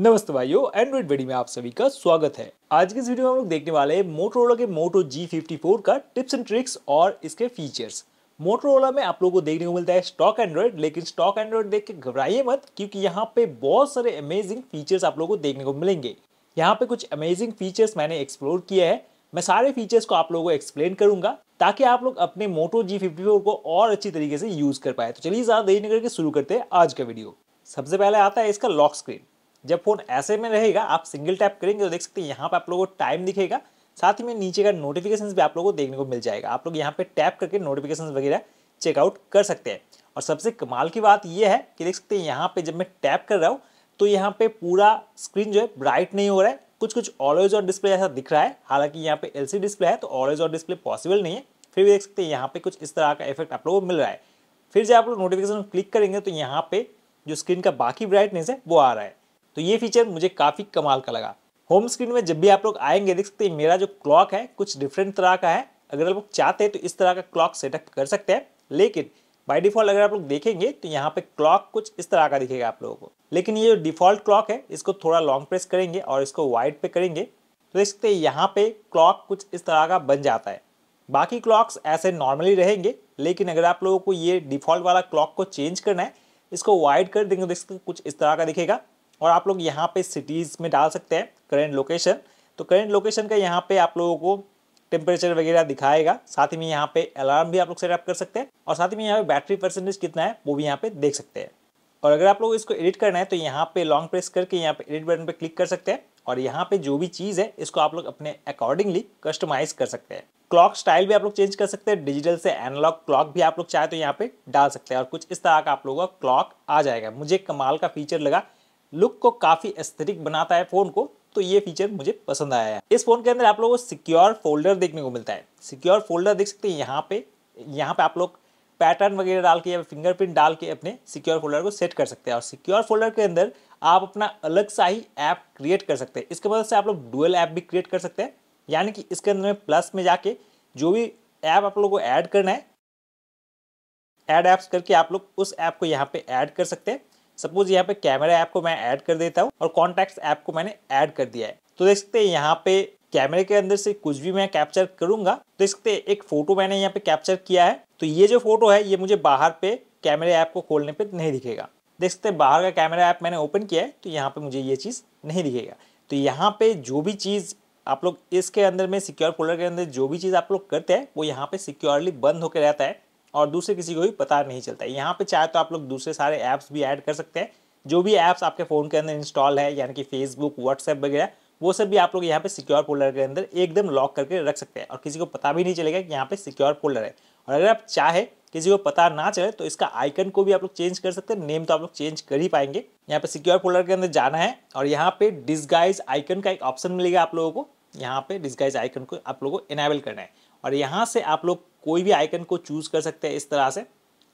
नमस्ते भाइयों एंड्रॉइड वेडी में आप सभी का स्वागत है आज के इस वीडियो में हम लोग देखने वाले हैं मोटरोला के मोटो G54 का टिप्स एंड ट्रिक्स और इसके फीचर्स मोटरोला में आप लोगों को देखने को मिलता है स्टॉक एंड्रॉइड लेकिन स्टॉक एंड्रॉइड देख के घबराइए मत क्योंकि यहाँ पे बहुत सारे अमेजिंग फीचर्स आप लोग को देखने को मिलेंगे यहाँ पे कुछ अमेजिंग फीचर्स मैंने एक्सप्लोर किया है मैं सारे फीचर्स को आप लोगों को एक्सप्लेन करूंगा ताकि आप लोग अपने मोटो फोर को और अच्छी तरीके से यूज कर पाए तो चलिए ज़्यादा देरी नहीं करके शुरू करते हैं आज का वीडियो सबसे पहले आता है इसका लॉक स्क्रीन जब फोन ऐसे में रहेगा आप सिंगल टैप करेंगे तो देख सकते हैं यहाँ पर आप लोगों को टाइम दिखेगा साथ ही में नीचे का नोटिफिकेशन भी आप लोगों को देखने को मिल जाएगा आप लोग यहाँ पे टैप करके नोटिफिकेशन वगैरह चेकआउट कर सकते हैं और सबसे कमाल की बात यह है कि देख सकते हैं यहाँ पे जब मैं टैप कर रहा हूँ तो यहाँ पे पूरा स्क्रीन जो है ब्राइट नहीं हो रहा है कुछ कुछ ऑलवेज और डिस्प्ले ऐसा दिख रहा है हालांकि यहाँ पे एल डिस्प्ले है तो ऑलवेज और डिस्प्ले पॉसिबल नहीं है फिर भी देख सकते हैं यहाँ पे कुछ इस तरह का इफेक्ट आप लोग को मिल रहा है फिर जब आप लोग नोटिफिकेशन क्लिक करेंगे तो यहाँ पे जो स्क्रीन का बाकी ब्राइटनेस है वो आ रहा है तो ये फीचर मुझे काफ़ी कमाल का लगा होम स्क्रीन में जब भी आप लोग आएंगे देख सकते हैं मेरा जो क्लॉक है कुछ डिफरेंट तरह का है अगर आप लोग चाहते हैं तो इस तरह का क्लॉक सेटअप कर सकते हैं लेकिन बाई डिफॉल्ट अगर आप लोग देखेंगे तो यहाँ पे क्लॉक कुछ इस तरह का दिखेगा आप लोगों को लेकिन ये जो डिफॉल्ट क्लॉक है इसको थोड़ा लॉन्ग प्रेस करेंगे और इसको वाइड पे करेंगे तो देख सकते हैं यहाँ पे क्लॉक कुछ इस तरह का बन जाता है बाकी क्लॉक्स ऐसे नॉर्मली रहेंगे लेकिन अगर आप लोगों को ये डिफॉल्ट वाला क्लॉक को चेंज करना है इसको वाइड कर देंगे तो देख सकते कुछ इस तरह का दिखेगा और आप लोग यहाँ पे सिटीज़ में डाल सकते हैं करेंट लोकेशन तो करेंट लोकेशन का यहाँ पे आप लोगों को टेम्परेचर वगैरह दिखाएगा साथ ही में यहाँ पे अलार्म भी आप लोग सेटअप कर सकते हैं और साथ ही में यहाँ पे बैटरी परसेंटेज कितना है वो भी यहाँ पे देख सकते हैं और अगर आप लोग इसको एडिट करना है तो यहाँ पे लॉन्ग प्रेस करके यहाँ पे एडिट बटन पे क्लिक कर सकते हैं और यहाँ पे जो भी चीज़ है इसको आप लोग अपने अकॉर्डिंगली कस्टमाइज कर सकते हैं क्लॉक स्टाइल भी आप लोग चेंज कर सकते हैं डिजिटल से एनालॉग क्लॉक भी आप लोग चाहे तो यहाँ पे डाल सकते हैं और कुछ इस तरह का आप लोगों का क्लॉक आ जाएगा मुझे कमाल का फीचर लगा लुक को काफ़ी एस्थेटिक बनाता है फ़ोन को तो ये फीचर मुझे पसंद आया है इस फोन के अंदर आप लोगों को सिक्योर फोल्डर देखने को मिलता है सिक्योर फोल्डर देख सकते हैं यहाँ पे यहाँ पे आप लोग पैटर्न वगैरह डाल के या फिंगरप्रिंट डाल के अपने सिक्योर फोल्डर को सेट कर सकते हैं और सिक्योर फोल्डर के अंदर आप अपना अलग सा ही ऐप क्रिएट कर सकते हैं इसके मदद से आप लोग डुअल ऐप भी क्रिएट कर सकते हैं यानी कि इसके अंदर में प्लस में जाके जो भी ऐप आप लोग को ऐड करना है ऐड ऐप्स करके आप लोग उस ऐप को यहाँ पे ऐड कर सकते हैं सपोज यहाँ पे कैमरा ऐप को मैं ऐड कर देता हूँ और कॉन्टैक्ट ऐप को मैंने ऐड कर दिया है तो देख सकते हैं यहाँ पे कैमरे के अंदर से कुछ भी मैं कैप्चर करूंगा तो इसके एक फोटो मैंने यहाँ पे कैप्चर किया है तो ये जो फोटो है ये मुझे बाहर पे कैमरे ऐप को खोलने पे नहीं दिखेगा देख सकते बाहर का कैमरा ऐप मैंने ओपन किया है तो यहाँ पे मुझे ये चीज़ नहीं दिखेगा तो यहाँ पे जो भी चीज़ आप लोग इसके अंदर में सिक्योर फोल्डर के अंदर जो भी चीज़ आप लोग करते हैं वो यहाँ पे सिक्योरली बंद होकर रहता है और दूसरे किसी को भी पता नहीं चलता है यहाँ पे चाहे तो आप लोग दूसरे सारे ऐप्स भी ऐड कर सकते हैं जो भी ऐप्स आपके फ़ोन के अंदर इंस्टॉल है यानी कि फेसबुक व्हाट्सएप वगैरह वो सब भी आप लोग यहाँ पे सिक्योर फोल्डर के अंदर एकदम लॉक करके रख सकते हैं और किसी को पता भी नहीं चलेगा कि यहाँ पे सिक्योर फोल्डर है और अगर आप चाहे किसी को पता ना चले तो इसका आइकन को भी आप लोग चेंज कर सकते हैं नेम तो आप लोग चेंज कर ही पाएंगे यहाँ पे सिक्योर फोल्डर के अंदर जाना है और यहाँ पे डिस्गाइज आइकन का एक ऑप्शन मिलेगा आप लोगों को यहाँ पे डिस्गाइज आइकन को आप लोगों को इनेबल करना है और यहाँ से आप लोग कोई भी आइकन को चूज़ कर सकते हैं इस तरह से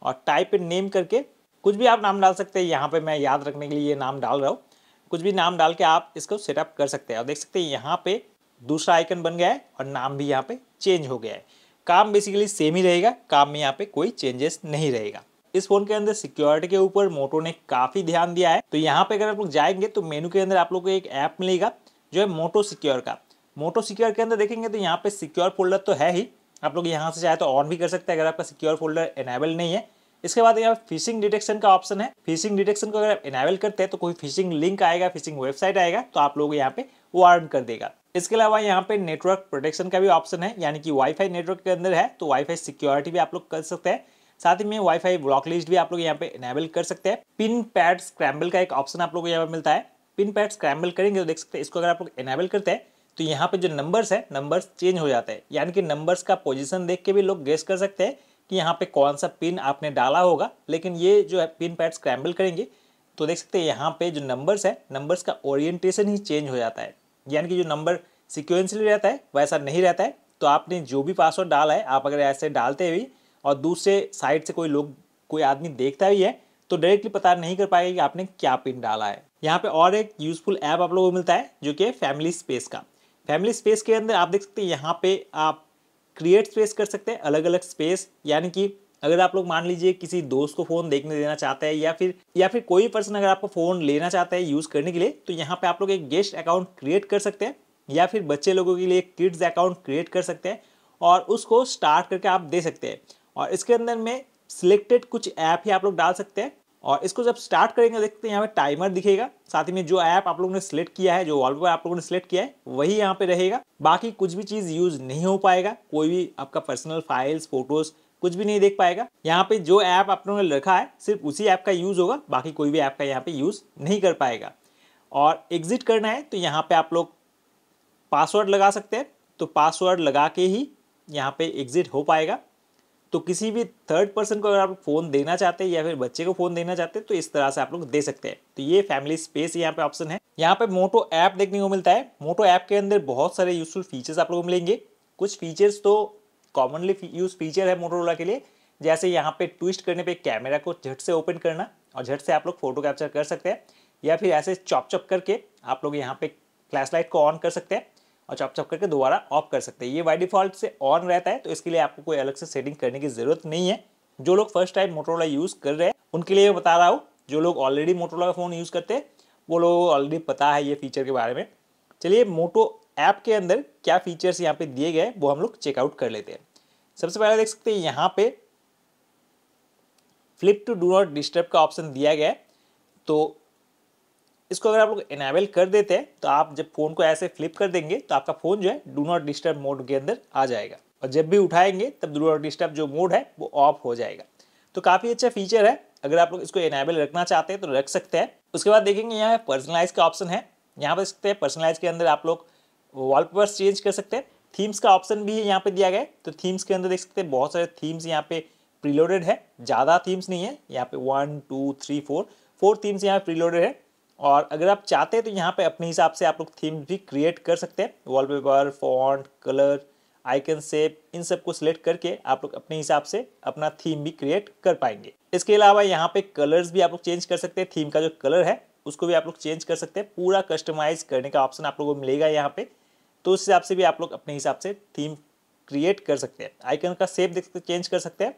और टाइप इन नेम करके कुछ भी आप नाम डाल सकते हैं यहाँ पे मैं याद रखने के लिए ये नाम डाल रहा हूँ कुछ भी नाम डाल के आप इसको सेटअप कर सकते हैं और देख सकते हैं यहाँ पे दूसरा आइकन बन गया है और नाम भी यहाँ पे चेंज हो गया है काम बेसिकली सेम ही रहेगा काम में यहाँ पे कोई चेंजेस नहीं रहेगा इस फोन के अंदर सिक्योरिटी के ऊपर मोटो ने काफ़ी ध्यान दिया है तो यहाँ पे अगर आप लोग जाएंगे तो मेनू के अंदर आप लोग को एक ऐप मिलेगा जो है मोटो सिक्योर का मोटो सिक्योर के अंदर देखेंगे तो यहाँ पे सिक्योर फोल्डर तो है ही आप लोग यहाँ से चाहे तो ऑन भी कर सकते हैं अगर आपका सिक्योर फोल्डर एनेबल नहीं है इसके बाद यहाँ फिशिंग डिटेक्शन का ऑप्शन है फिशिंग डिटेक्शन को अगर आप इनेबल करते हैं तो कोई फिशिंग लिंक आएगा फिशिंग वेबसाइट आएगा तो आप लोग यहाँ पे वार्न कर देगा इसके अलावा यहाँ पे नेटवर्क प्रोटेक्शन का भी ऑप्शन है यानी कि वाईफाई नेटवर्क के अंदर है तो वाईफाई सिक्योरिटी भी आप लोग कर सकते हैं साथ ही में वाईफाई ब्लॉक लिस्ट भी आप लोग यहाँ पे इनेबल कर सकते हैं पिन पैड स्क्रैम्बल का एक ऑप्शन आप लोग यहाँ पे मिलता है पिन पैड स्क्रैम्बल करेंगे तो देख सकते हैं इसको अगर आप लोग इनेबल करते हैं तो यहाँ पे जो नंबर्स है नंबर्स चेंज हो जाते हैं यानी कि नंबर्स का पोजीशन देख के भी लोग गेस कर सकते हैं कि यहाँ पे कौन सा पिन आपने डाला होगा लेकिन ये जो है पिन पैड स्क्रैम्बल करेंगे तो देख सकते हैं यहाँ पे जो नंबर्स है नंबर्स का ओरिएंटेशन ही चेंज हो जाता है यानी कि जो नंबर सिक्वेंसली रहता है वैसा नहीं रहता है तो आपने जो भी पासवर्ड डाला है आप अगर ऐसे डालते हुए और दूसरे साइड से कोई लोग कोई आदमी देखता भी है तो डायरेक्टली पता नहीं कर पाएगा कि आपने क्या पिन डाला है यहाँ पे और एक यूजफुल ऐप आप लोगों को मिलता है जो कि फैमिली स्पेस का फैमिली स्पेस के अंदर आप देख सकते हैं यहाँ पे आप क्रिएट स्पेस कर सकते हैं अलग अलग स्पेस यानी कि अगर आप लोग मान लीजिए किसी दोस्त को फ़ोन देखने देना चाहते हैं या फिर या फिर कोई पर्सन अगर आपको फ़ोन लेना चाहता है यूज़ करने के लिए तो यहाँ पे आप लोग एक गेस्ट अकाउंट क्रिएट कर सकते हैं या फिर बच्चे लोगों के लिए एक किड्स अकाउंट क्रिएट कर सकते हैं और उसको स्टार्ट करके आप दे सकते हैं और इसके अंदर में सिलेक्टेड कुछ ऐप ही आप लोग डाल सकते हैं और इसको जब स्टार्ट करेंगे देखते हैं यहाँ पे टाइमर दिखेगा साथ ही में जो ऐप आप लोगों ने सिलेक्ट किया है जो वॉलपेपर आप लोगों ने सिलेक्ट किया है वही यहाँ पे रहेगा बाकी कुछ भी चीज़ यूज नहीं हो पाएगा कोई भी आपका पर्सनल फाइल्स फोटोज कुछ भी नहीं देख पाएगा यहाँ पे जो ऐप आप लोगों ने रखा है सिर्फ उसी ऐप का यूज़ होगा बाकी कोई भी ऐप का यहाँ पे यूज़ नहीं कर पाएगा और एग्जिट करना है तो यहाँ पे आप लोग पासवर्ड लगा सकते हैं तो पासवर्ड लगा के ही यहाँ पे एग्जिट हो पाएगा तो किसी भी थर्ड पर्सन को अगर आप फ़ोन देना चाहते हैं या फिर बच्चे को फ़ोन देना चाहते हैं तो इस तरह से आप लोग दे सकते हैं तो ये फैमिली स्पेस यहाँ पे ऑप्शन है यहाँ पे मोटो ऐप देखने को मिलता है मोटो ऐप के अंदर बहुत सारे यूजफुल फीचर्स आप लोग को मिलेंगे कुछ फीचर्स तो कॉमनली यूज फीचर है मोटोरोला के लिए जैसे यहाँ पे ट्विस्ट करने पे कैमरा को झट से ओपन करना और झट से आप लोग फोटो कैप्चर कर सकते हैं या फिर ऐसे चॉप चॉप करके आप लोग यहाँ पे लाइट को ऑन कर सकते हैं और चॉपचॉप करके दोबारा ऑफ कर सकते हैं ये बाई डिफॉल्ट से ऑन रहता है तो इसके लिए आपको कोई अलग से सेटिंग करने की ज़रूरत नहीं है जो लोग फर्स्ट टाइम मोटरोला यूज़ कर रहे हैं उनके लिए मैं बता रहा हूँ जो लोग ऑलरेडी मोटरोला का फ़ोन यूज़ करते हैं वो लोग ऑलरेडी पता है ये फीचर के बारे में चलिए मोटो ऐप के अंदर क्या फीचर्स यहाँ पे दिए गए वो हम लोग चेकआउट कर लेते हैं सबसे पहले देख सकते हैं यहाँ पे flip to do not disturb का ऑप्शन दिया गया है तो इसको अगर आप लोग इनेबल कर देते हैं तो आप जब फ़ोन को ऐसे फ्लिप कर देंगे तो आपका फ़ोन जो है डू नॉट डिस्टर्ब मोड के अंदर आ जाएगा और जब भी उठाएंगे तब डू नॉट डिस्टर्ब जो मोड है वो ऑफ हो जाएगा तो काफ़ी अच्छा फीचर है अगर आप लोग इसको इनेबल रखना चाहते हैं तो रख सकते हैं उसके बाद देखेंगे यहाँ पर्सनलाइज का ऑप्शन है यहाँ पर सकते हैं पर्सनलाइज के अंदर आप लोग वॉलपेपर्स चेंज कर सकते हैं थीम्स का ऑप्शन भी है यहाँ पे दिया गया है तो थीम्स के अंदर देख सकते हैं बहुत सारे थीम्स यहाँ पे प्रीलोडेड है ज़्यादा थीम्स नहीं है यहाँ पे one two three four four themes यहाँ पे प्रीलोडेड है और अगर आप चाहते हैं तो यहाँ पे अपने हिसाब से आप लोग थीम भी क्रिएट कर सकते हैं wallpaper font colour icon shape इन सब को सिलेक्ट करके आप लोग अपने हिसाब से अपना थीम भी क्रिएट कर पाएंगे इसके अलावा यहाँ पे कलर्स भी आप लोग चेंज कर सकते हैं थीम का जो कलर है उसको भी आप लोग चेंज कर सकते हैं पूरा कस्टमाइज करने का ऑप्शन आप लोग को मिलेगा यहाँ पे तो उस हिसाब से भी आप लोग अपने हिसाब से थीम क्रिएट कर सकते हैं आइकन का सेप देख सकते चेंज कर सकते हैं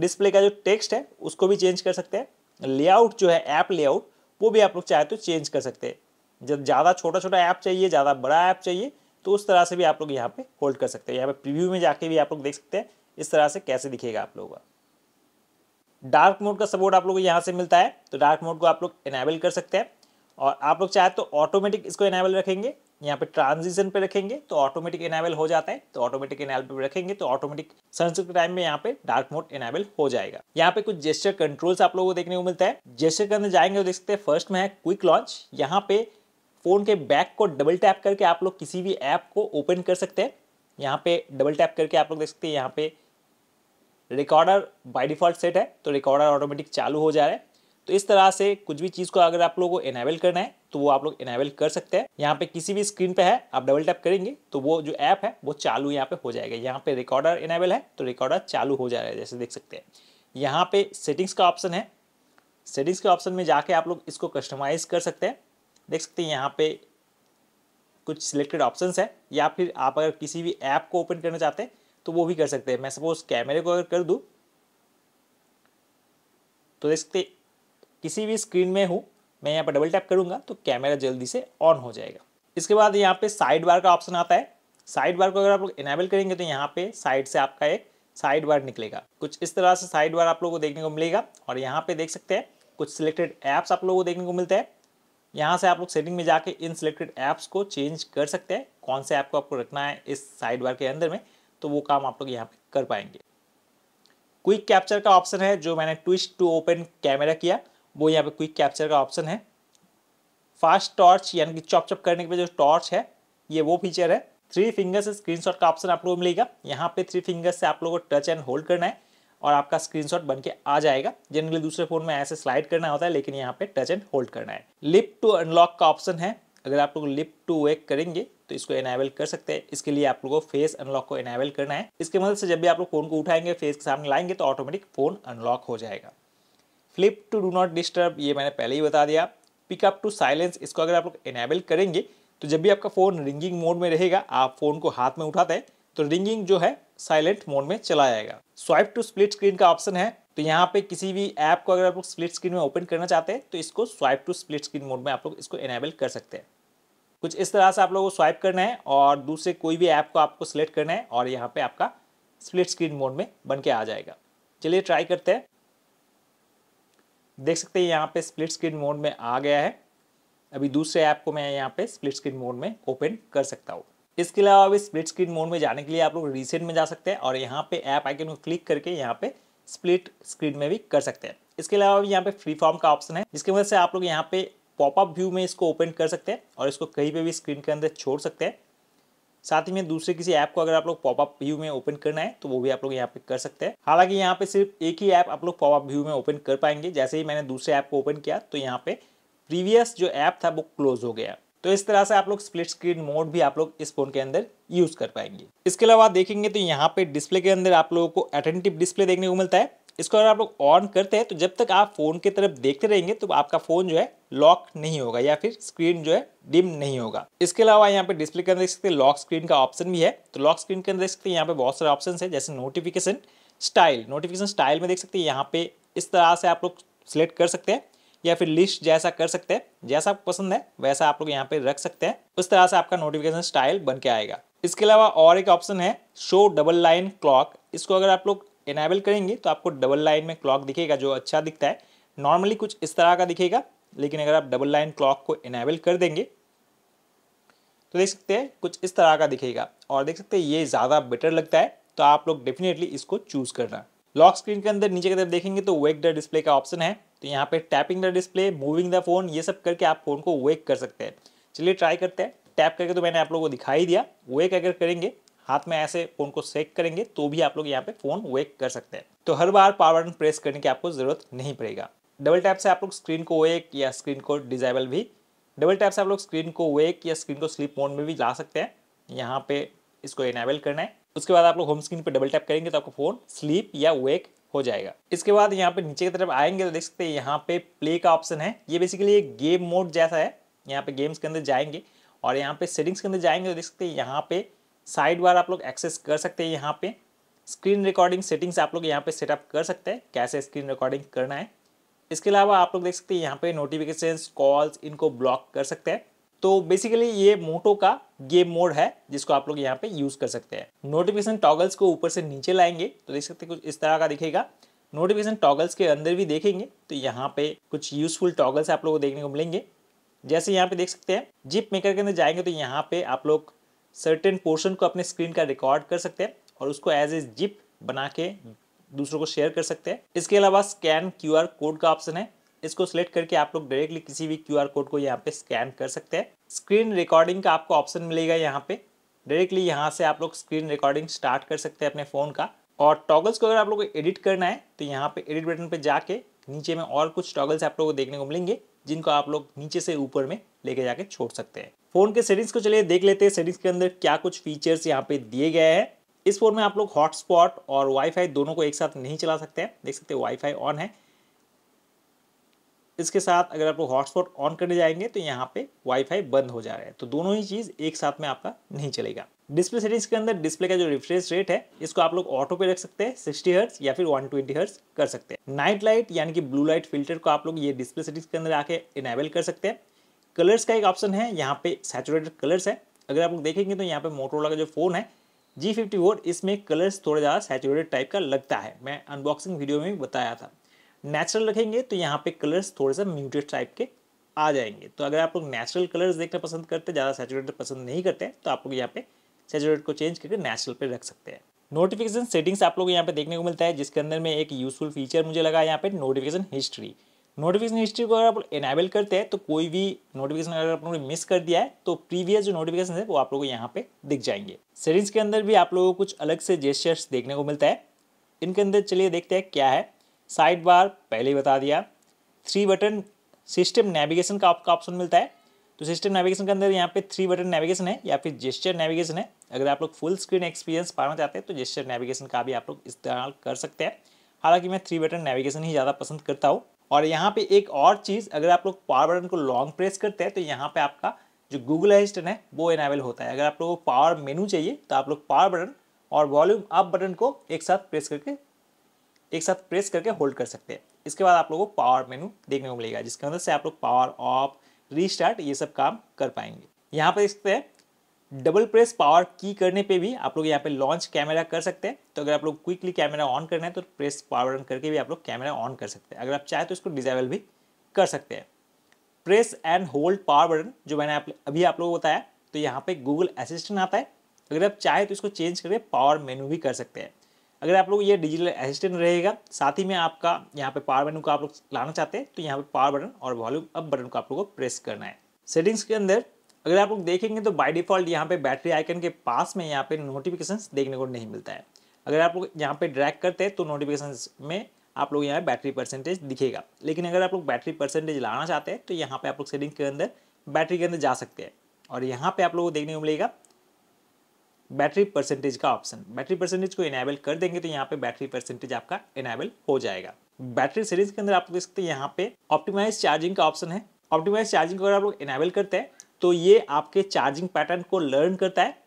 डिस्प्ले का जो टेक्स्ट है उसको भी चेंज कर सकते हैं लेआउट जो है ऐप लेआउट वो भी आप लोग चाहे तो चेंज कर सकते हैं जब ज़्यादा छोटा छोटा ऐप चाहिए ज़्यादा बड़ा ऐप चाहिए तो उस तरह से भी आप लोग यहाँ पे होल्ड कर सकते हैं यहाँ पे प्रीव्यू में जाके भी आप लोग देख सकते हैं इस तरह से कैसे दिखेगा आप लोगों का डार्क मोड का सपोर्ट आप लोग को यहाँ से मिलता है तो डार्क मोड को आप लोग इनेबल कर सकते हैं और आप लोग चाहे तो ऑटोमेटिक इसको इनेबल रखेंगे यहाँ पे ट्रांजिशन पे रखेंगे तो ऑटोमेटिक इनेबल हो जाता है तो ऑटोमेटिक इनेबल पे रखेंगे तो ऑटोमेटिक सनसेट के टाइम में यहाँ पे डार्क मोड इनेबल हो जाएगा यहाँ पे कुछ जेस्टर कंट्रोल्स आप लोगों को देखने को मिलता है जेस्टर के अंदर जाएंगे तो देख सकते हैं फर्स्ट में है क्विक लॉन्च यहाँ पे फोन के बैक को डबल टैप करके आप लोग किसी भी ऐप को ओपन कर सकते हैं यहाँ पे डबल टैप करके आप लोग देख सकते हैं यहाँ पे रिकॉर्डर बाई डिफॉल्ट सेट है तो रिकॉर्डर ऑटोमेटिक चालू हो जा रहा है तो इस तरह से कुछ भी चीज़ को अगर आप लोगों को एनेबल करना है तो वो आप लोग एनेबल कर सकते हैं यहाँ पे किसी भी स्क्रीन पे है आप डबल टैप करेंगे तो वो जो ऐप है वो चालू यहाँ पे हो जाएगा यहाँ पे रिकॉर्डर एनेबल है तो रिकॉर्डर चालू हो जा रहा है जैसे देख सकते हैं यहाँ पे सेटिंग्स का ऑप्शन है सेटिंग्स के ऑप्शन में जाके आप लोग इसको कस्टमाइज़ कर सकते हैं देख सकते हैं यहाँ पे कुछ सिलेक्टेड ऑप्शन है या फिर आप अगर किसी भी ऐप को ओपन करना चाहते हैं तो वो भी कर सकते हैं मैं सपोज कैमरे को अगर कर दूँ तो देख सकते किसी भी स्क्रीन में हूँ मैं यहाँ पर डबल टैप करूँगा तो कैमरा जल्दी से ऑन हो जाएगा इसके बाद यहाँ पे साइड बार का ऑप्शन आता है साइड बार को अगर आप लोग इनेबल करेंगे तो यहाँ पे साइड से आपका एक साइड बार निकलेगा कुछ इस तरह से साइड बार आप लोगों को देखने को मिलेगा और यहाँ पे देख सकते हैं कुछ सिलेक्टेड ऐप्स आप लोगों को देखने को मिलते हैं यहाँ से आप लोग सेटिंग में जाके इन सिलेक्टेड ऐप्स को चेंज कर सकते हैं कौन से ऐप को आपको रखना है इस साइड बार के अंदर में तो वो काम आप लोग यहाँ पे कर पाएंगे क्विक कैप्चर का ऑप्शन है जो मैंने ट्विस्ट टू ओपन कैमरा किया वो यहाँ पे क्विक कैप्चर का ऑप्शन है फास्ट टॉर्च यानी कि चॉप चॉप करने के बाद जो टॉर्च है ये वो फीचर है थ्री फिंगर से स्क्रीन का ऑप्शन आप लोगों को मिलेगा यहाँ पे थ्री फिंगर्स से आप लोगों को टच एंड होल्ड करना है और आपका स्क्रीन बन के आ जाएगा जनरली दूसरे फोन में ऐसे स्लाइड करना होता है लेकिन यहाँ पे टच एंड होल्ड करना है लिप टू अनलॉक का ऑप्शन है अगर आप लोग लिप टू वेक करेंगे तो इसको एनेबल कर सकते हैं इसके लिए आप लोगों को फेस अनलॉक को एनेबल करना है इसके मदद मतलब से जब भी आप लोग फोन को उठाएंगे फेस के सामने लाएंगे तो ऑटोमेटिक फोन अनलॉक हो जाएगा flip to do not disturb ये मैंने पहले ही बता दिया पिकअप टू साइलेंस इसको अगर आप लोग इनेबल करेंगे तो जब भी आपका फ़ोन रिंगिंग मोड में रहेगा आप फ़ोन को हाथ में उठाते हैं तो रिंगिंग जो है साइलेंट मोड में चला जाएगा स्वाइप टू स्प्लिट स्क्रीन का ऑप्शन है तो यहाँ पे किसी भी ऐप को अगर आप लोग स्प्लिट स्क्रीन में ओपन करना चाहते हैं तो इसको swipe to split screen mode में आप लोग इसको इनेबल कर सकते हैं कुछ इस तरह से आप लोगों को स्वाइप करना है और दूसरे कोई भी ऐप को आपको सिलेक्ट करना है और यहाँ पे आपका स्प्लिट स्क्रीन मोड में बन के आ जाएगा चलिए ट्राई करते हैं देख सकते हैं यहाँ पे स्प्लिट स्क्रीन मोड में आ गया है अभी दूसरे ऐप को मैं यहाँ पे स्प्लिट स्क्रीन मोड में ओपन कर सकता हूँ इसके अलावा अभी स्प्लिट स्क्रीन मोड में जाने के लिए आप लोग रिसेंट में जा सकते हैं और यहाँ पे ऐप आइकन को क्लिक करके यहाँ पे स्प्लिट स्क्रीन में भी कर सकते हैं इसके अलावा भी यहाँ पे फ्री फॉर्म का ऑप्शन है जिसकी वजह से आप लोग यहाँ पे पॉपअप व्यू में इसको ओपन कर सकते हैं और इसको कहीं पर भी स्क्रीन के अंदर छोड़ सकते हैं साथ ही में दूसरे किसी ऐप को अगर आप लोग पॉपअप व्यू में ओपन करना है तो वो भी आप लोग यहाँ पे कर सकते हैं हालांकि यहाँ पे सिर्फ एक ही ऐप आप लोग पॉपअप व्यू में ओपन कर पाएंगे जैसे ही मैंने दूसरे ऐप को ओपन किया तो यहाँ पे प्रीवियस जो ऐप था वो क्लोज हो गया तो इस तरह से आप लोग स्प्लिट स्क्रीन मोड भी आप लोग इस फोन के अंदर यूज कर पाएंगे इसके अलावा देखेंगे तो यहाँ पे डिस्प्ले के अंदर आप लोगों को अटेंटिव डिस्प्ले देखने को मिलता है इसको अगर आप लोग ऑन करते हैं तो जब तक आप फ़ोन की तरफ देखते रहेंगे तो आपका फ़ोन जो है लॉक नहीं होगा या फिर स्क्रीन जो है डिम नहीं होगा इसके अलावा यहाँ पे डिस्प्ले के अंदर देख सकते हैं लॉक स्क्रीन का ऑप्शन भी है तो लॉक स्क्रीन के अंदर देख सकते हैं यहाँ पे बहुत सारे ऑप्शन है जैसे नोटिफिकेशन स्टाइल नोटिफिकेशन स्टाइल में देख सकते हैं यहाँ पे इस तरह से आप लोग सिलेक्ट कर सकते हैं या फिर लिस्ट जैसा कर सकते हैं जैसा आपको पसंद है वैसा आप लोग यहाँ पे रख सकते हैं उस तरह से आपका नोटिफिकेशन स्टाइल बन के आएगा इसके अलावा और एक ऑप्शन है शो डबल लाइन क्लॉक इसको अगर आप लोग इनेबल करेंगे तो आपको डबल लाइन में क्लॉक दिखेगा जो अच्छा दिखता है नॉर्मली कुछ इस तरह का दिखेगा लेकिन अगर आप डबल लाइन क्लॉक को इनेबल कर देंगे तो देख सकते हैं कुछ इस तरह का दिखेगा और देख सकते हैं ये ज़्यादा बेटर लगता है तो आप लोग डेफिनेटली इसको चूज़ करना लॉक स्क्रीन के अंदर नीचे की तरफ देखेंगे तो वेक द डिस्प्ले का ऑप्शन है तो यहाँ पे tapping the display moving the phone ये सब करके आप फोन को वेक कर सकते हैं चलिए ट्राई करते हैं टैप करके तो मैंने आप लोगों को दिखाई दिया वेक अगर करेंगे हाथ में ऐसे फ़ोन को सेक करेंगे तो भी आप लोग यहाँ पे फ़ोन वेक कर सकते हैं तो हर बार पावर बटन प्रेस करने की आपको ज़रूरत नहीं पड़ेगा डबल टैप से आप लोग स्क्रीन को वेक या स्क्रीन को डिजाइबल भी डबल टैप से आप लोग स्क्रीन को वेक या स्क्रीन को स्लीप मोड में भी ला सकते हैं यहाँ पे इसको इनेबल करना है उसके बाद आप लोग होम स्क्रीन पर डबल टैप करेंगे तो आपको फ़ोन स्लीप या वेक हो जाएगा इसके बाद यहाँ पे नीचे की तरफ आएंगे तो देख सकते हैं यहाँ पे प्ले का ऑप्शन है ये बेसिकली एक गेम मोड जैसा है यहाँ पे गेम्स के अंदर जाएंगे और यहाँ पे सेटिंग्स के अंदर जाएंगे तो देख सकते हैं यहाँ पे साइड बार आप लोग एक्सेस कर सकते हैं यहाँ पे स्क्रीन रिकॉर्डिंग सेटिंग्स आप लोग यहाँ पे सेटअप कर सकते हैं कैसे स्क्रीन रिकॉर्डिंग करना है इसके अलावा आप लोग देख सकते हैं यहाँ पे नोटिफिकेशन कॉल्स इनको ब्लॉक कर सकते हैं तो बेसिकली ये मोटो का गेम मोड है जिसको आप लोग यहाँ पे यूज़ कर सकते हैं नोटिफिकेशन टॉगल्स को ऊपर से नीचे लाएंगे तो देख सकते हैं कुछ इस तरह का दिखेगा नोटिफिकेशन टॉगल्स के अंदर भी देखेंगे तो यहाँ पे कुछ यूजफुल टॉगल्स आप लोग को देखने को मिलेंगे जैसे यहाँ पे देख सकते हैं जिप मेकर के अंदर जाएंगे तो यहाँ पे आप लोग सर्टेन पोर्शन को अपने स्क्रीन का रिकॉर्ड कर सकते हैं और उसको एज ए जिप बना के दूसरों को शेयर कर सकते हैं इसके अलावा स्कैन क्यू कोड का ऑप्शन है इसको सिलेक्ट करके आप लोग डायरेक्टली किसी भी क्यू कोड को यहाँ पे स्कैन कर सकते हैं स्क्रीन रिकॉर्डिंग का आपको ऑप्शन मिलेगा यहाँ पे डायरेक्टली यहाँ से आप लोग स्क्रीन रिकॉर्डिंग स्टार्ट कर सकते हैं अपने फ़ोन का और टॉगल्स को अगर आप लोग को एडिट करना है तो यहाँ पे एडिट बटन पे जाके नीचे में और कुछ टॉगल्स आप लोगों को देखने को मिलेंगे जिनको आप लोग नीचे से ऊपर में लेके जाके छोड़ सकते हैं फोन के सेटिंग्स को चलिए देख लेते हैं सेटिंग्स के अंदर क्या कुछ फीचर्स यहाँ पे दिए गए हैं इस फोन में आप लोग हॉटस्पॉट और वाईफाई दोनों को एक साथ नहीं चला सकते हैं देख सकते हैं वाईफाई ऑन है इसके साथ अगर आप लोग हॉटस्पॉट ऑन करने जाएंगे तो यहाँ पे वाईफाई बंद हो जा रहा है तो दोनों ही चीज़ एक साथ में आपका नहीं चलेगा डिस्प्ले सेटिंग्स के अंदर डिस्प्ले का जो रिफ्रेश रेट है इसको आप लोग ऑटो पे रख सकते हैं सिक्सटी हर्ट्स या फिर वन ट्वेंटी हर्ट्स कर सकते हैं नाइट लाइट यानी कि ब्लू लाइट फिल्टर को आप लोग ये डिस्प्ले सेटिंग्स के अंदर आके इनेबल कर सकते हैं कलर्स का एक ऑप्शन है यहाँ पे सैचुरेटेड कलर्स है अगर आप लोग देखेंगे तो यहाँ पे मोटरोला का जो फ़ोन है जी फिफ्टी फोर इसमें कलर्स थोड़ा ज़्यादा सैचुरेटेड टाइप का लगता है मैं अनबॉक्सिंग वीडियो में भी बताया था नेचुरल रखेंगे तो यहाँ पे कलर्स थोड़े सा म्यूटेड टाइप के आ जाएंगे तो अगर आप लोग नेचुरल कलर्स देखना पसंद करते ज़्यादा सैचुरेटेड पसंद नहीं करते तो आप लोग यहाँ पे सैचुरेट को चेंज करके नेचुरल पे रख सकते हैं नोटिफिकेशन सेटिंग्स आप लोग यहाँ पे देखने को मिलता है जिसके अंदर में एक यूजफुल फीचर मुझे लगा यहाँ पे नोटिफिकेशन हिस्ट्री नोटिफिकेशन हिस्ट्री को अगर आप एनेबल करते हैं तो कोई भी नोटिफिकेशन अगर आप लोगों ने मिस कर दिया है तो प्रीवियस जो नोटिफिकेशन है वो आप लोगों को यहाँ पे दिख जाएंगे सेटिंग्स के अंदर भी आप लोगों को कुछ अलग से जेस्टर्स देखने को मिलता है इनके अंदर चलिए देखते हैं क्या है साइड बार पहले ही बता दिया थ्री बटन सिस्टम नेविगेशन का आपका ऑप्शन मिलता है तो सिस्टम नेविगेशन के अंदर यहाँ पे थ्री बटन नेविगेशन है या फिर जेस्चर नेविगेशन है अगर आप लोग फुल स्क्रीन एक्सपीरियंस पाना चाहते हैं तो जेस्चर नेविगेशन का भी आप लोग इस्तेमाल कर सकते हैं हालांकि मैं थ्री बटन नेविगेशन ही ज़्यादा पसंद करता हूँ और यहाँ पे एक और चीज़ अगर आप लोग पावर बटन को लॉन्ग प्रेस करते हैं तो यहाँ पे आपका जो गूगल असिस्टेंट है वो इनेबल होता है अगर आप लोग को पावर मेनू चाहिए तो आप लोग पावर बटन और वॉल्यूम अप बटन को एक साथ प्रेस करके एक साथ प्रेस करके होल्ड कर सकते हैं इसके बाद आप लोगों को पावर मेनू देखने को मिलेगा जिसके अंदर से आप लोग पावर ऑफ रीस्टार्ट ये सब काम कर पाएंगे यहाँ पर देखते हैं डबल प्रेस पावर की करने पे भी आप लोग यहाँ पे लॉन्च कैमरा कर सकते हैं तो अगर आप लोग क्विकली कैमरा ऑन करना है तो प्रेस पावर ऑन करके भी आप लोग कैमरा ऑन कर सकते हैं अगर आप चाहें तो इसको डिजेबल भी कर सकते हैं press and hold power button जो मैंने आप अभी आप लोग को बताया तो यहाँ पे गूगल असिस्टेंट आता है अगर आप चाहें तो इसको चेंज करके पावर मेनू भी कर सकते हैं अगर आप लोग ये डिजिटल असिस्टेंट रहेगा साथ ही में आपका यहाँ पे पावर मेनू को आप लोग लाना चाहते हैं तो यहाँ पे पावर बटन और वॉल्यूम अप बटन को आप लोग को प्रेस करना है सेटिंग्स के अंदर अगर आप लोग देखेंगे तो बाय डिफॉल्ट यहाँ पे बैटरी आइकन के पास में यहाँ पे नोटिफिकेशन देखने को नहीं मिलता है अगर आप लोग यहाँ पे ड्रैग करते हैं तो नोटिफिकेशन में आप लोग यहाँ बैटरी परसेंटेज दिखेगा लेकिन अगर आप लोग बैटरी परसेंटेज लाना चाहते हैं तो यहाँ पे आप लोग सेटिंग के अंदर बैटरी के अंदर जा सकते हैं और यहाँ पे आप लोगों को देखने को मिलेगा बैटरी परसेंटेज का ऑप्शन बैटरी परसेंटेज को इनेबल कर देंगे तो यहाँ पे बैटरी परसेंटेज आपका इनेबल हो जाएगा बैटरी सीरीज के अंदर आप देख सकते हैं यहाँ पे ऑप्टिमाइज चार्जिंग का ऑप्शन है ऑप्टिमाइज चार्जिंग को अगर आप लोग इनेबल करते हैं तो ये आपके चार्जिंग पैटर्न को लर्न करता है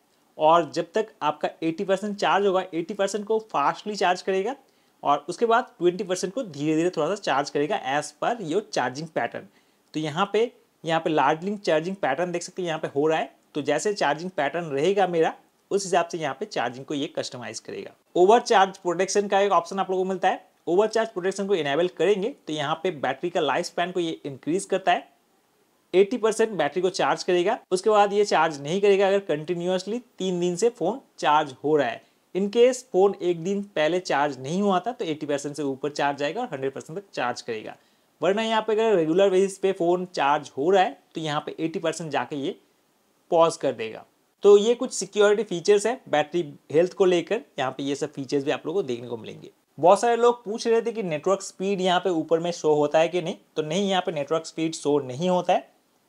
और जब तक आपका 80 परसेंट चार्ज होगा 80 परसेंट को फास्टली चार्ज करेगा और उसके बाद 20 परसेंट को धीरे धीरे थोड़ा सा चार्ज करेगा as per your charging pattern तो यहाँ पे यहाँ पे लार्जलिंग चार्जिंग पैटर्न देख सकते हैं यहाँ पे हो रहा है तो जैसे चार्जिंग पैटर्न रहेगा मेरा उस हिसाब से यहाँ पे चार्जिंग को ये कस्टमाइज करेगा ओवर चार्ज प्रोटेक्शन का एक ऑप्शन आप लोगों को मिलता है ओवर चार्ज प्रोटेक्शन को इनेबल करेंगे तो यहाँ पे बैटरी का लाइफ स्पैन को ये इंक्रीज करता है एट्टी परसेंट बैटरी को चार्ज करेगा उसके बाद ये चार्ज नहीं करेगा अगर कंटिन्यूसली तीन दिन से फ़ोन चार्ज हो रहा है इनकेस फ़ोन एक दिन पहले चार्ज नहीं हुआ था तो एट्टी परसेंट से ऊपर चार्ज जाएगा और हंड्रेड परसेंट तक चार्ज करेगा वरना यहाँ पे अगर रेगुलर बेसिस पे फ़ोन चार्ज हो रहा है तो यहाँ पे एट्टी परसेंट जाके ये पॉज कर देगा तो ये कुछ सिक्योरिटी फीचर्स है बैटरी हेल्थ को लेकर यहाँ पे ये सब फीचर्स भी आप लोगों को देखने को मिलेंगे बहुत सारे लोग पूछ रहे थे कि नेटवर्क स्पीड यहाँ पे ऊपर में शो होता है कि नहीं तो नहीं यहाँ पे नेटवर्क स्पीड शो नहीं होता है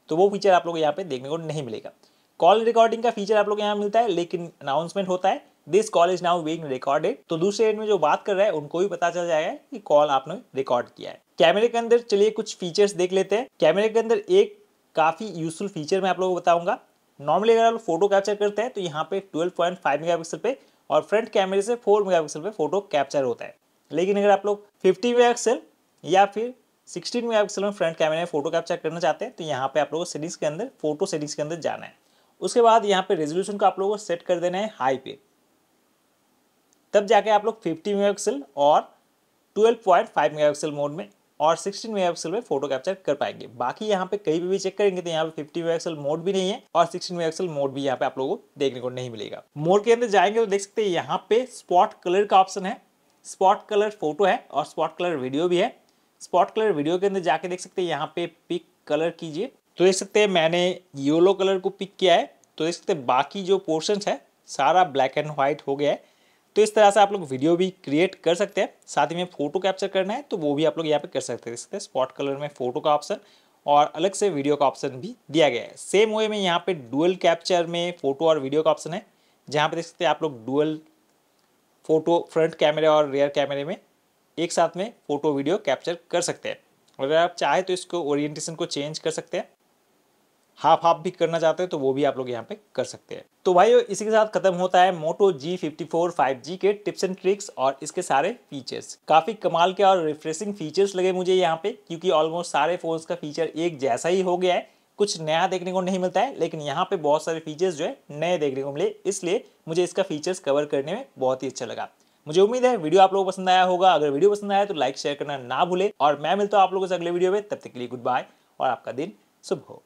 तो वो फीचर आप लोग यहाँ पे देखने को नहीं मिलेगा कॉल रिकॉर्डिंग का फीचर आप लोग यहाँ मिलता है लेकिन अनाउंसमेंट होता है this call is now being recorded तो दूसरे एंड में जो बात कर रहा है उनको भी पता चल जाएगा कि कॉल आपने रिकॉर्ड किया है कैमरे के अंदर चलिए कुछ फीचर्स देख लेते हैं कैमरे के अंदर एक काफ़ी यूजफुल फीचर मैं आप लोगों को बताऊंगा नॉर्मली अगर आप फोटो कैप्चर करते हैं तो यहाँ पे 12.5 मेगापिक्सल पे और फ्रंट कैमरे से 4 मेगापिक्सल पे फोटो कैप्चर होता है लेकिन अगर आप लोग 50 मेगापिक्सल या फिर सिक्सटीन मेगा पिक्सल में फ्रंट कैमरे में फोटो कैप्चर करना चाहते हैं तो यहाँ पे आप लोगों को सेटिंग्स के अंदर फोटो सेटिंग्स के अंदर जाना है उसके बाद यहाँ पे रेजोल्यूशन को आप लोगों को सेट कर देना है हाई पे तब जाके आप लोग 50 मेगापिक्सल और 12.5 मेगापिक्सल मोड में और 16 मेगापिक्सल में फोटो कैप्चर कर पाएंगे बाकी यहाँ पे कहीं भी चेक करेंगे तो यहाँ पे 50 मेगापिक्सल मोड भी नहीं है और 16 मेगापिक्सल मोड भी यहाँ पे आप लोगों को देखने को नहीं मिलेगा मोड के अंदर जाएंगे तो देख सकते हैं यहाँ पे स्पॉट कलर का ऑप्शन है स्पॉट कलर फोटो है और स्पॉट कलर वीडियो भी है स्पॉट कलर वीडियो के अंदर जाके देख सकते हैं यहाँ पे पिक कलर कीजिए तो देख सकते हैं मैंने येलो कलर को पिक किया है तो देख सकते हैं बाकी जो पोर्शंस है सारा ब्लैक एंड व्हाइट हो गया है तो इस तरह से आप लोग वीडियो भी क्रिएट कर सकते हैं साथ ही में फोटो कैप्चर करना है तो वो भी आप लोग यहाँ पे कर सकते हैं देख सकते हैं स्पॉट कलर में फोटो का ऑप्शन और अलग से वीडियो का ऑप्शन भी दिया गया है सेम वे में यहाँ पे डुअल कैप्चर में फोटो और वीडियो का ऑप्शन है जहाँ पे देख सकते हैं आप लोग डुअल फोटो फ्रंट कैमरे और रेयर कैमरे में एक साथ में फ़ोटो वीडियो कैप्चर कर सकते हैं अगर आप चाहे तो इसको ओरिएंटेशन को चेंज कर सकते हैं हाफ हाफ भी करना चाहते हैं तो वो भी आप लोग यहाँ पे कर सकते हैं तो भाई इसी के साथ खत्म होता है Moto G fifty four five G के टिप्स एंड ट्रिक्स और इसके सारे फीचर्स काफी कमाल के और रिफ्रेशिंग फीचर्स लगे मुझे यहाँ पे क्योंकि ऑलमोस्ट सारे फोन्स का फीचर एक जैसा ही हो गया है कुछ नया देखने को नहीं मिलता है लेकिन यहाँ पे बहुत सारे फीचर्स जो है नए देखने को मिले इसलिए मुझे इसका फीचर्स कवर करने में बहुत ही अच्छा लगा मुझे उम्मीद है वीडियो आप लोगों को पसंद आया होगा अगर वीडियो पसंद आया तो लाइक शेयर करना ना भूले और मैं मिलता हूँ आप लोगों से अगले वीडियो में तब तक के लिए गुड बाय और आपका दिन शुभ हो